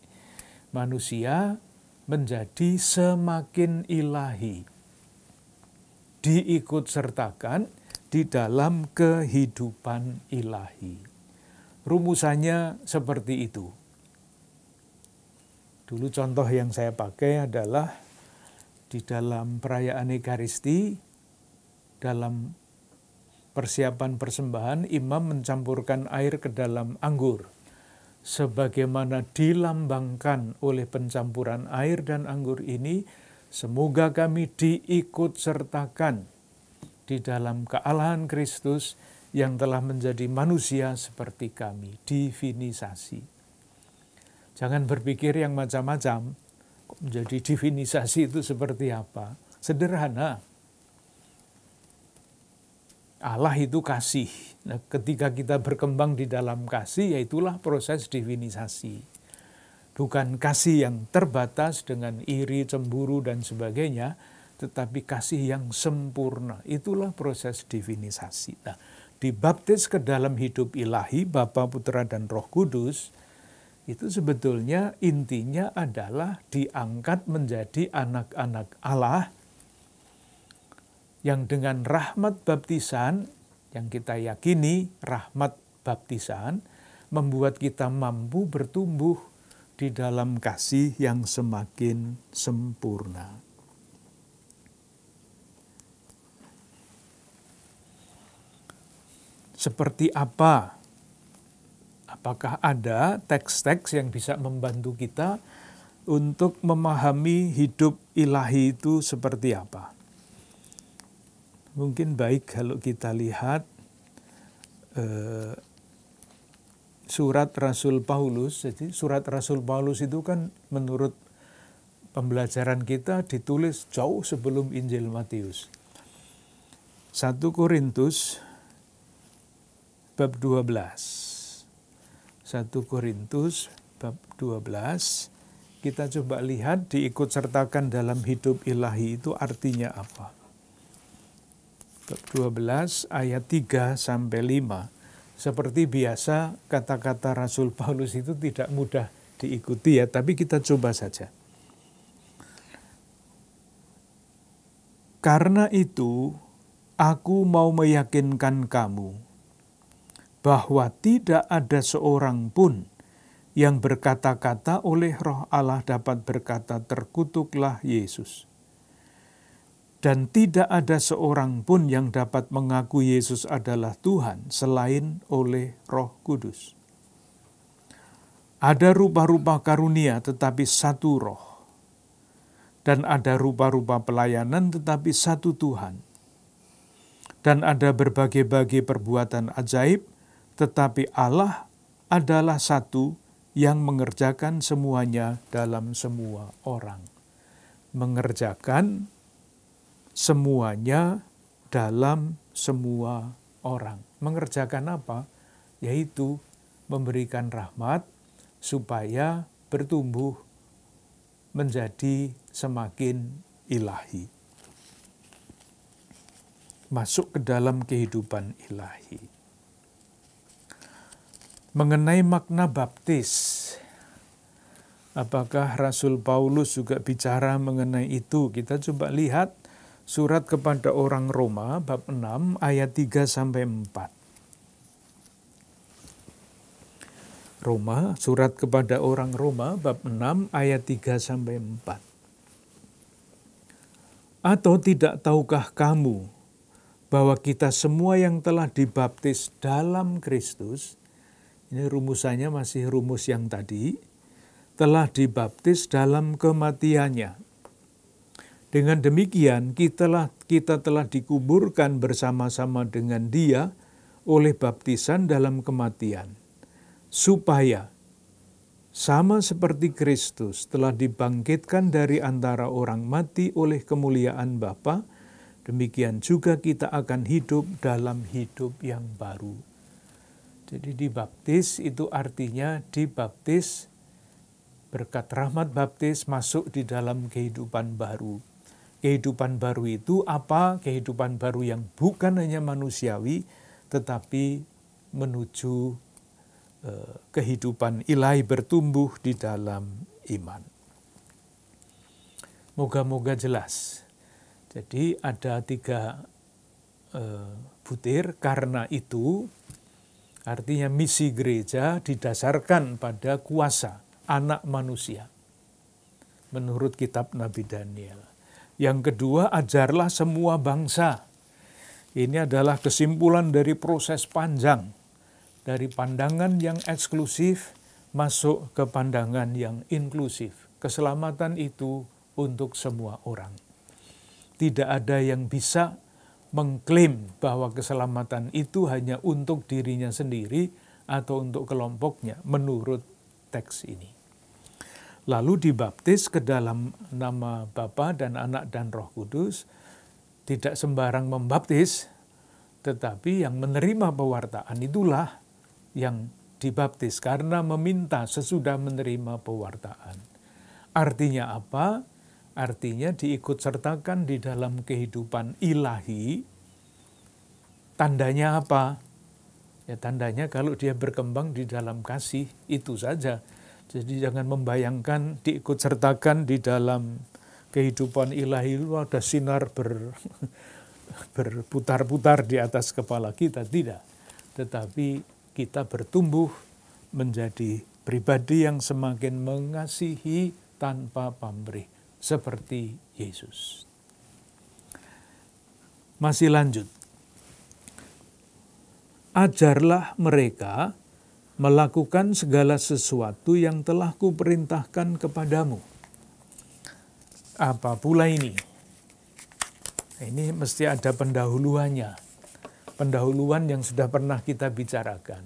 Speaker 2: Manusia menjadi semakin ilahi. Diikut sertakan di dalam kehidupan ilahi. Rumusannya seperti itu. Dulu contoh yang saya pakai adalah di dalam perayaan Ekaristi, dalam persiapan persembahan, imam mencampurkan air ke dalam anggur. Sebagaimana dilambangkan oleh pencampuran air dan anggur ini, semoga kami diikut sertakan di dalam kealahan Kristus yang telah menjadi manusia seperti kami, divinisasi. Jangan berpikir yang macam-macam, menjadi divinisasi itu seperti apa. Sederhana, Allah itu kasih. Nah, ketika kita berkembang di dalam kasih, yaitulah proses divinisasi. Bukan kasih yang terbatas dengan iri, cemburu, dan sebagainya, tetapi kasih yang sempurna. Itulah proses divinisasi. Nah, dibaptis ke dalam hidup ilahi, Bapa, Putra, dan Roh Kudus, itu sebetulnya intinya adalah diangkat menjadi anak-anak Allah yang dengan rahmat baptisan yang kita yakini rahmat baptisan membuat kita mampu bertumbuh di dalam kasih yang semakin sempurna. Seperti apa? Apakah ada teks-teks yang bisa membantu kita untuk memahami hidup ilahi itu seperti apa? mungkin baik kalau kita lihat eh, surat Rasul Paulus. Jadi surat Rasul Paulus itu kan menurut pembelajaran kita ditulis jauh sebelum Injil Matius. 1 Korintus bab 12. 1 Korintus bab 12 kita coba lihat diikut sertakan dalam hidup ilahi itu artinya apa. 12 ayat 3 sampai 5. Seperti biasa kata-kata Rasul Paulus itu tidak mudah diikuti ya, tapi kita coba saja. Karena itu aku mau meyakinkan kamu bahwa tidak ada seorang pun yang berkata-kata oleh roh Allah dapat berkata terkutuklah Yesus dan tidak ada seorang pun yang dapat mengaku Yesus adalah Tuhan selain oleh Roh Kudus. Ada rupa-rupa karunia, tetapi satu Roh, dan ada rupa-rupa pelayanan, tetapi satu Tuhan, dan ada berbagai-bagai perbuatan ajaib, tetapi Allah adalah satu yang mengerjakan semuanya dalam semua orang, mengerjakan semuanya dalam semua orang. Mengerjakan apa? Yaitu memberikan rahmat supaya bertumbuh menjadi semakin ilahi. Masuk ke dalam kehidupan ilahi. Mengenai makna baptis, apakah Rasul Paulus juga bicara mengenai itu? Kita coba lihat Surat kepada orang Roma bab 6 ayat 3 sampai 4. Roma, surat kepada orang Roma bab 6 ayat 3 sampai 4. Atau tidak tahukah kamu bahwa kita semua yang telah dibaptis dalam Kristus, ini rumusannya masih rumus yang tadi, telah dibaptis dalam kematiannya. Dengan demikian kitalah kita telah dikuburkan bersama-sama dengan Dia oleh baptisan dalam kematian, supaya sama seperti Kristus telah dibangkitkan dari antara orang mati oleh kemuliaan Bapa, demikian juga kita akan hidup dalam hidup yang baru. Jadi dibaptis itu artinya dibaptis berkat rahmat baptis masuk di dalam kehidupan baru kehidupan baru itu apa? Kehidupan baru yang bukan hanya manusiawi, tetapi menuju eh, kehidupan ilahi bertumbuh di dalam iman. Moga-moga jelas. Jadi ada tiga eh, butir karena itu artinya misi gereja didasarkan pada kuasa anak manusia menurut kitab Nabi Daniel. Yang kedua, ajarlah semua bangsa. Ini adalah kesimpulan dari proses panjang, dari pandangan yang eksklusif masuk ke pandangan yang inklusif. Keselamatan itu untuk semua orang. Tidak ada yang bisa mengklaim bahwa keselamatan itu hanya untuk dirinya sendiri atau untuk kelompoknya, menurut teks ini lalu dibaptis ke dalam nama Bapa dan Anak dan Roh Kudus, tidak sembarang membaptis, tetapi yang menerima pewartaan itulah yang dibaptis karena meminta sesudah menerima pewartaan. Artinya apa? Artinya diikut sertakan di dalam kehidupan ilahi. Tandanya apa? Ya tandanya kalau dia berkembang di dalam kasih itu saja jadi jangan membayangkan diikut sertakan di dalam kehidupan ilahi itu ada sinar ber, *laughs* berputar-putar di atas kepala kita. Tidak. Tetapi kita bertumbuh menjadi pribadi yang semakin mengasihi tanpa pamrih. Seperti Yesus. Masih lanjut. Ajarlah mereka melakukan segala sesuatu yang telah kuperintahkan kepadamu. Apa pula ini? Ini mesti ada pendahuluannya. Pendahuluan yang sudah pernah kita bicarakan.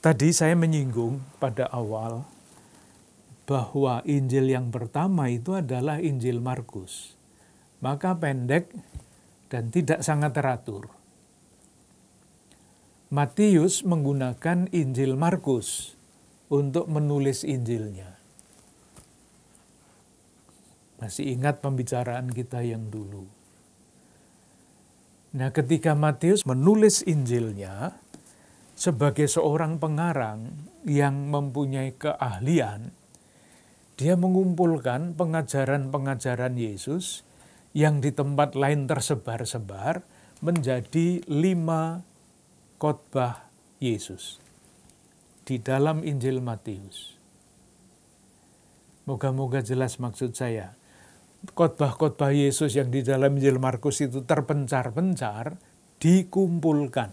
Speaker 2: Tadi saya menyinggung pada awal bahwa Injil yang pertama itu adalah Injil Markus. Maka pendek dan tidak sangat teratur Matius menggunakan Injil Markus untuk menulis Injilnya. Masih ingat pembicaraan kita yang dulu. Nah, ketika Matius menulis Injilnya sebagai seorang pengarang yang mempunyai keahlian, dia mengumpulkan pengajaran-pengajaran Yesus yang di tempat lain tersebar-sebar menjadi lima khotbah Yesus di dalam Injil Matius. Moga-moga jelas maksud saya. Khotbah-khotbah Yesus yang di dalam Injil Markus itu terpencar-pencar, dikumpulkan.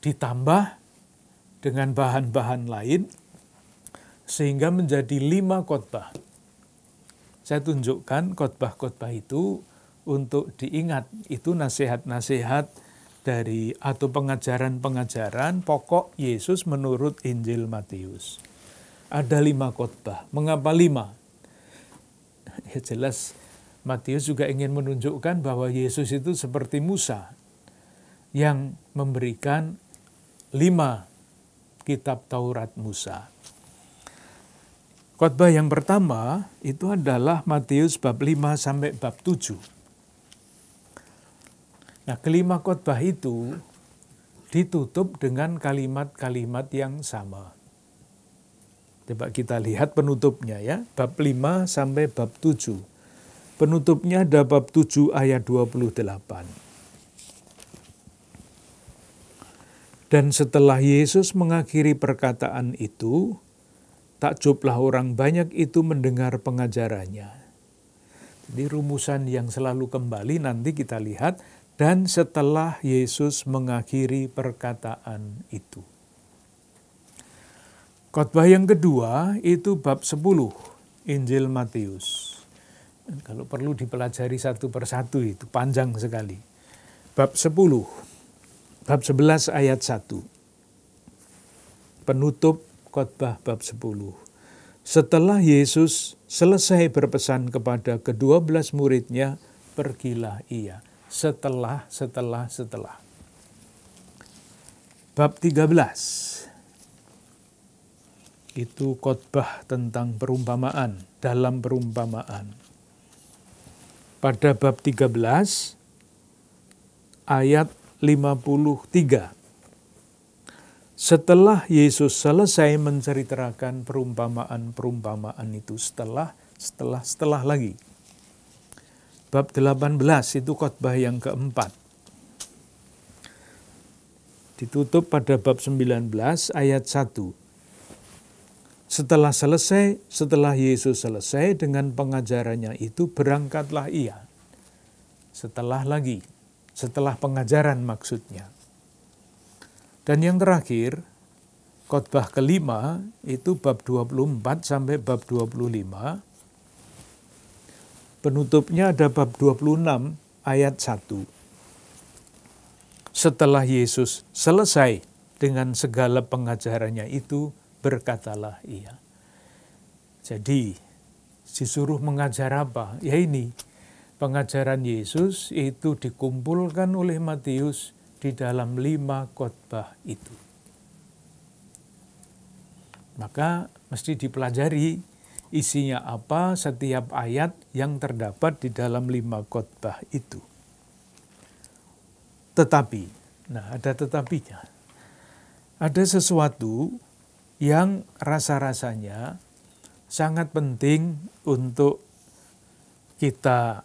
Speaker 2: Ditambah dengan bahan-bahan lain sehingga menjadi lima khotbah. Saya tunjukkan khotbah-khotbah itu untuk diingat itu nasihat-nasihat dari atau pengajaran-pengajaran pokok Yesus menurut Injil Matius. Ada lima khotbah. Mengapa lima? *laughs* Ya jelas Matius juga ingin menunjukkan bahwa Yesus itu seperti Musa yang memberikan lima kitab Taurat Musa. Khotbah yang pertama itu adalah Matius bab 5 sampai bab 7 Nah, kelima khotbah itu ditutup dengan kalimat-kalimat yang sama. Coba kita lihat penutupnya ya, bab 5 sampai bab 7. Penutupnya ada bab 7 ayat 28. Dan setelah Yesus mengakhiri perkataan itu, takjublah orang banyak itu mendengar pengajarannya. Jadi rumusan yang selalu kembali nanti kita lihat dan setelah Yesus mengakhiri perkataan itu. Khotbah yang kedua itu bab 10 Injil Matius. kalau perlu dipelajari satu persatu itu panjang sekali. Bab 10 bab 11 ayat 1. Penutup khotbah bab 10. Setelah Yesus selesai berpesan kepada kedua belas muridnya, pergilah ia setelah setelah setelah. Bab 13 itu khotbah tentang perumpamaan, dalam perumpamaan. Pada bab 13 ayat 53. Setelah Yesus selesai menceritakan perumpamaan-perumpamaan itu setelah setelah setelah lagi bab 18 itu khotbah yang keempat. Ditutup pada bab 19 ayat 1. Setelah selesai, setelah Yesus selesai dengan pengajarannya itu berangkatlah ia. Setelah lagi, setelah pengajaran maksudnya. Dan yang terakhir, khotbah kelima itu bab 24 sampai bab 25 Penutupnya ada bab 26 ayat 1. Setelah Yesus selesai dengan segala pengajarannya itu, berkatalah ia. Jadi, disuruh mengajar apa? Ya ini, pengajaran Yesus itu dikumpulkan oleh Matius di dalam lima khotbah itu. Maka mesti dipelajari isinya apa setiap ayat yang terdapat di dalam lima khotbah itu. Tetapi, nah ada tetapinya. Ada sesuatu yang rasa-rasanya sangat penting untuk kita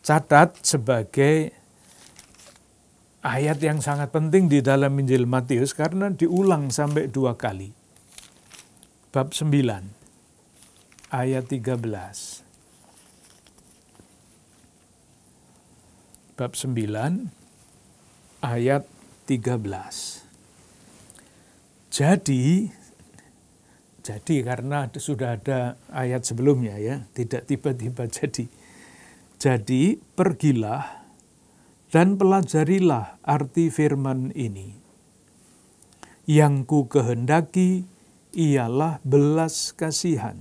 Speaker 2: catat sebagai ayat yang sangat penting di dalam Injil Matius karena diulang sampai dua kali. Bab 9 ayat 13. Bab 9 ayat 13. Jadi jadi karena sudah ada ayat sebelumnya ya, tidak tiba-tiba jadi. Jadi pergilah dan pelajarilah arti firman ini. Yang ku kehendaki ialah belas kasihan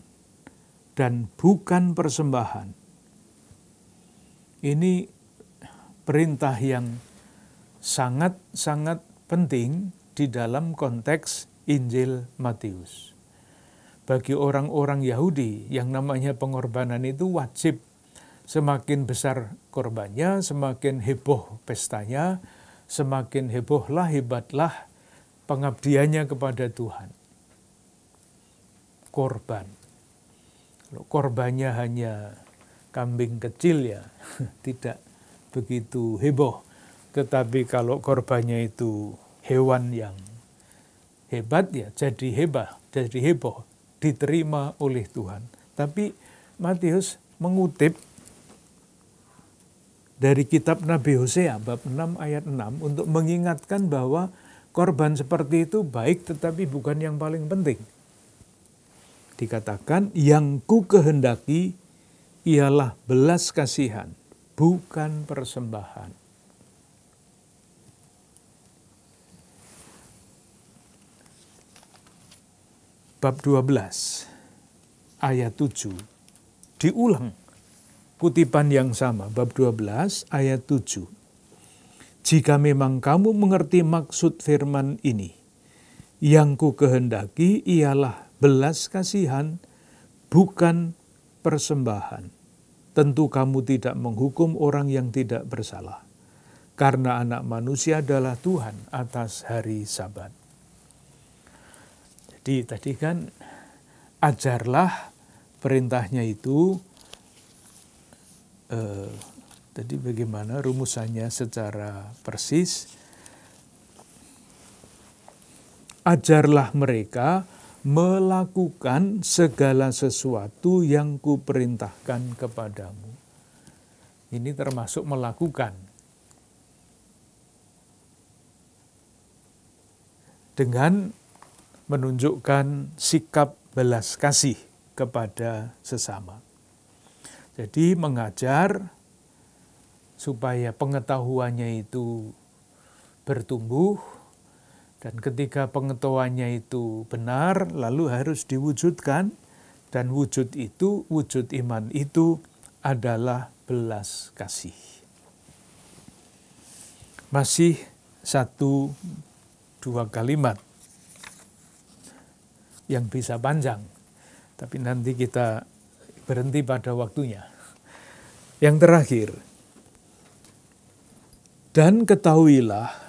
Speaker 2: dan bukan persembahan. Ini perintah yang sangat-sangat penting di dalam konteks Injil Matius. Bagi orang-orang Yahudi yang namanya pengorbanan itu wajib. Semakin besar korbannya, semakin heboh pestanya, semakin hebohlah, hebatlah pengabdiannya kepada Tuhan. Korban kalau korbannya hanya kambing kecil ya *laughs* tidak begitu heboh. Tetapi kalau korbannya itu hewan yang hebat ya jadi hebat, jadi heboh, diterima oleh Tuhan. Tapi Matius mengutip dari kitab Nabi Hosea bab 6 ayat 6 untuk mengingatkan bahwa korban seperti itu baik tetapi bukan yang paling penting dikatakan yang ku kehendaki ialah belas kasihan, bukan persembahan. Bab 12 ayat 7 diulang kutipan yang sama bab 12 ayat 7 jika memang kamu mengerti maksud firman ini yang ku kehendaki ialah belas kasihan bukan persembahan. Tentu kamu tidak menghukum orang yang tidak bersalah, karena anak manusia adalah Tuhan atas hari sabat. Jadi tadi kan ajarlah perintahnya itu eh, tadi bagaimana rumusannya secara persis ajarlah mereka melakukan segala sesuatu yang kuperintahkan kepadamu. Ini termasuk melakukan. Dengan menunjukkan sikap belas kasih kepada sesama. Jadi mengajar supaya pengetahuannya itu bertumbuh, dan ketika pengetahuannya itu benar, lalu harus diwujudkan. Dan wujud itu, wujud iman itu adalah belas kasih. Masih satu dua kalimat yang bisa panjang, tapi nanti kita berhenti pada waktunya. Yang terakhir, dan ketahuilah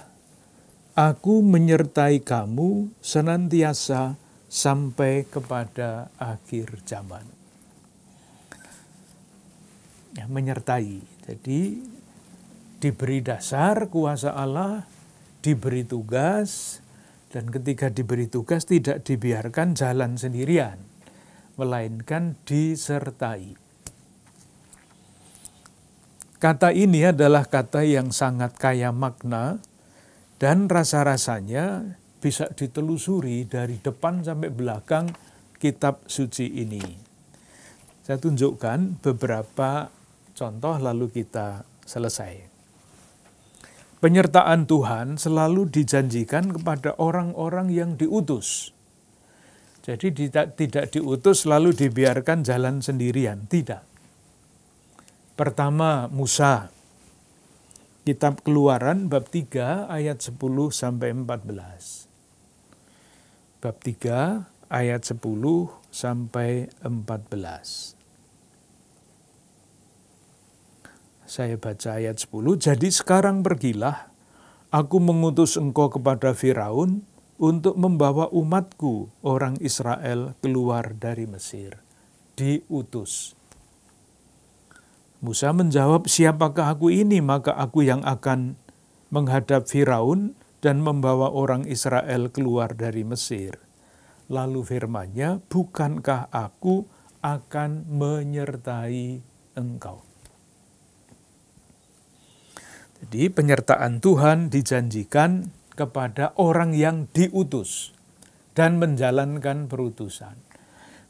Speaker 2: Aku menyertai kamu senantiasa sampai kepada akhir zaman. Ya, menyertai. Jadi diberi dasar kuasa Allah, diberi tugas, dan ketika diberi tugas tidak dibiarkan jalan sendirian, melainkan disertai. Kata ini adalah kata yang sangat kaya makna dan rasa-rasanya bisa ditelusuri dari depan sampai belakang kitab suci ini. Saya tunjukkan beberapa contoh lalu kita selesai. Penyertaan Tuhan selalu dijanjikan kepada orang-orang yang diutus. Jadi tidak tidak diutus lalu dibiarkan jalan sendirian, tidak. Pertama Musa kitab Keluaran bab 3 ayat 10 sampai 14. Bab 3 ayat 10 sampai 14. Saya baca ayat 10, Jadi sekarang pergilah, aku mengutus engkau kepada Firaun untuk membawa umatku, orang Israel, keluar dari Mesir. Diutus. Musa menjawab, siapakah aku ini? Maka aku yang akan menghadap Firaun dan membawa orang Israel keluar dari Mesir. Lalu firmannya, bukankah aku akan menyertai engkau? Jadi penyertaan Tuhan dijanjikan kepada orang yang diutus dan menjalankan perutusan.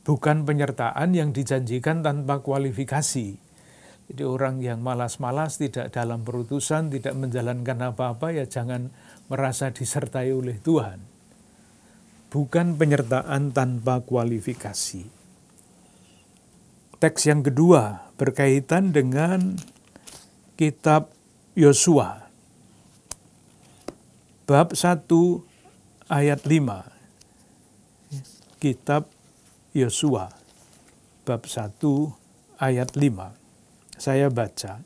Speaker 2: Bukan penyertaan yang dijanjikan tanpa kualifikasi. Jadi orang yang malas-malas, tidak dalam perutusan, tidak menjalankan apa-apa, ya jangan merasa disertai oleh Tuhan. Bukan penyertaan tanpa kualifikasi. Teks yang kedua berkaitan dengan kitab Yosua. Bab 1 ayat 5. Kitab Yosua. Bab 1 ayat 5 saya baca,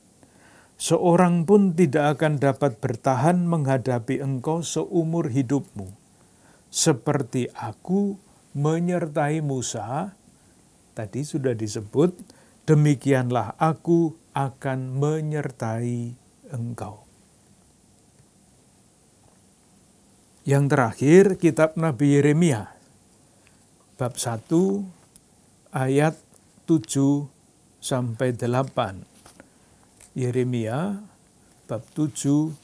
Speaker 2: seorang pun tidak akan dapat bertahan menghadapi engkau seumur hidupmu, seperti aku menyertai Musa, tadi sudah disebut, demikianlah aku akan menyertai engkau. Yang terakhir, kitab Nabi Yeremia, bab 1, ayat 7 sampai 8. Yeremia bab 7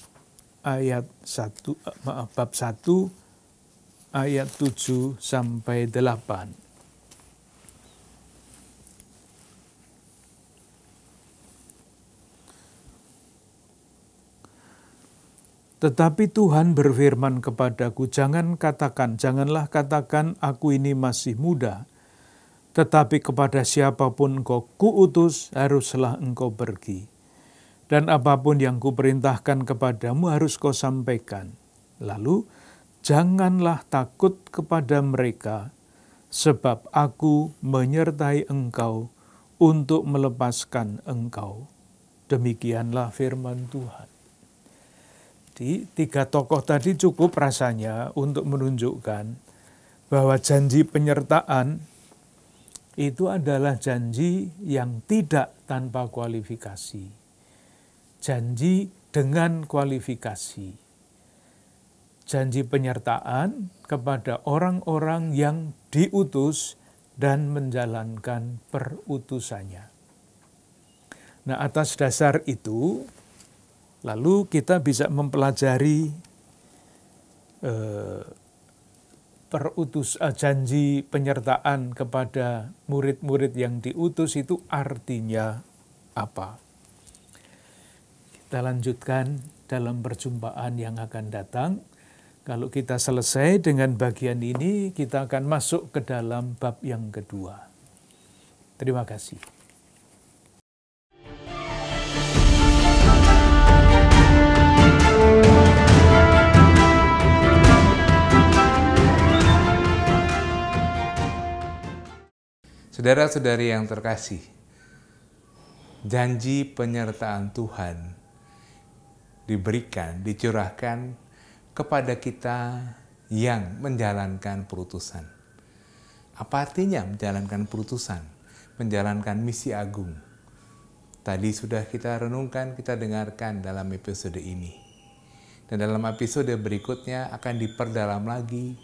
Speaker 2: ayat 1 eh, maaf bab 1 ayat 7 sampai 8. Tetapi Tuhan berfirman kepadaku, "Jangan katakan, janganlah katakan, aku ini masih muda." tetapi kepada siapapun engkau kuutus, haruslah engkau pergi. Dan apapun yang kuperintahkan kepadamu harus kau sampaikan. Lalu, janganlah takut kepada mereka, sebab aku menyertai engkau untuk melepaskan engkau. Demikianlah firman Tuhan. Di tiga tokoh tadi cukup rasanya untuk menunjukkan bahwa janji penyertaan itu adalah janji yang tidak tanpa kualifikasi. Janji dengan kualifikasi. Janji penyertaan kepada orang-orang yang diutus dan menjalankan perutusannya. Nah, atas dasar itu, lalu kita bisa mempelajari eh, perutus eh, janji penyertaan kepada murid-murid yang diutus itu artinya apa? Kita lanjutkan dalam perjumpaan yang akan datang. Kalau kita selesai dengan bagian ini, kita akan masuk ke dalam bab yang kedua. Terima kasih.
Speaker 1: Saudara-saudari yang terkasih, janji penyertaan Tuhan diberikan, dicurahkan kepada kita yang menjalankan perutusan. Apa artinya menjalankan perutusan? Menjalankan misi agung. Tadi sudah kita renungkan, kita dengarkan dalam episode ini. Dan dalam episode berikutnya akan diperdalam lagi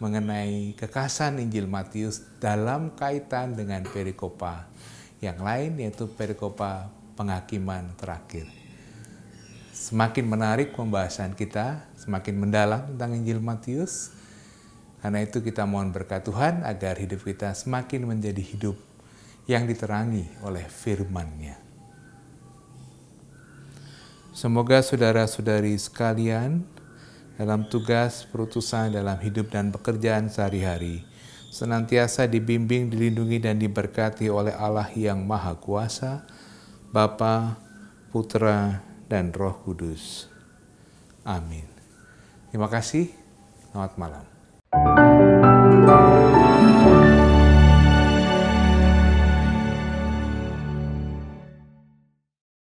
Speaker 1: mengenai kekasan Injil Matius dalam kaitan dengan perikopa yang lain yaitu perikopa penghakiman terakhir. Semakin menarik pembahasan kita, semakin mendalam tentang Injil Matius. Karena itu kita mohon berkat Tuhan agar hidup kita semakin menjadi hidup yang diterangi oleh firman-Nya. Semoga saudara-saudari sekalian dalam tugas, perutusan, dalam hidup dan pekerjaan sehari-hari. Senantiasa dibimbing, dilindungi, dan diberkati oleh Allah yang Maha Kuasa, Bapa, Putra, dan Roh Kudus. Amin. Terima kasih. Selamat malam. thank you